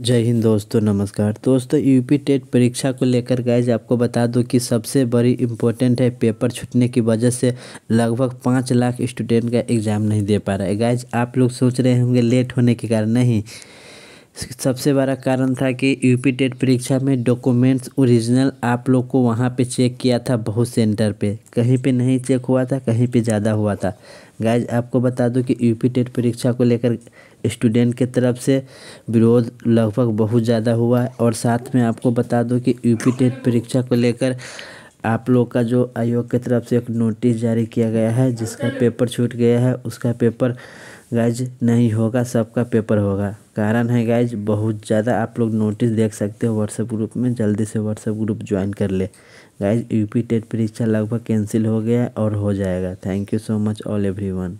जय हिंद दोस्तों नमस्कार दोस्तों यूपी टेट परीक्षा को लेकर गायज आपको बता दूं कि सबसे बड़ी इम्पोर्टेंट है पेपर छूटने की वजह से लगभग पाँच लाख स्टूडेंट का एग्ज़ाम नहीं दे पा रहा है गायज आप लोग सोच रहे होंगे लेट होने के कारण नहीं सबसे बड़ा कारण था कि यूपी टेट परीक्षा में डॉक्यूमेंट्स ओरिजिनल आप लोग को वहाँ पे चेक किया था बहुत सेंटर पे कहीं पे नहीं चेक हुआ था कहीं पे ज़्यादा हुआ था गाइज आपको बता दूं कि यूपी टेट परीक्षा को लेकर स्टूडेंट के तरफ से विरोध लगभग बहुत ज़्यादा हुआ है और साथ में आपको बता दूँ कि पी टेट परीक्षा को लेकर आप लोग का जो आयोग की तरफ से एक नोटिस जारी किया गया है जिसका पेपर छूट गया है उसका पेपर गाइज नहीं होगा सबका पेपर होगा कारण है गाइज बहुत ज़्यादा आप लोग नोटिस देख सकते हो व्हाट्सएप ग्रुप में जल्दी से व्हाट्सएप ग्रुप ज्वाइन कर ले गाइज यूपी टेट परीक्षा लगभग कैंसिल हो गया और हो जाएगा thank you so much all everyone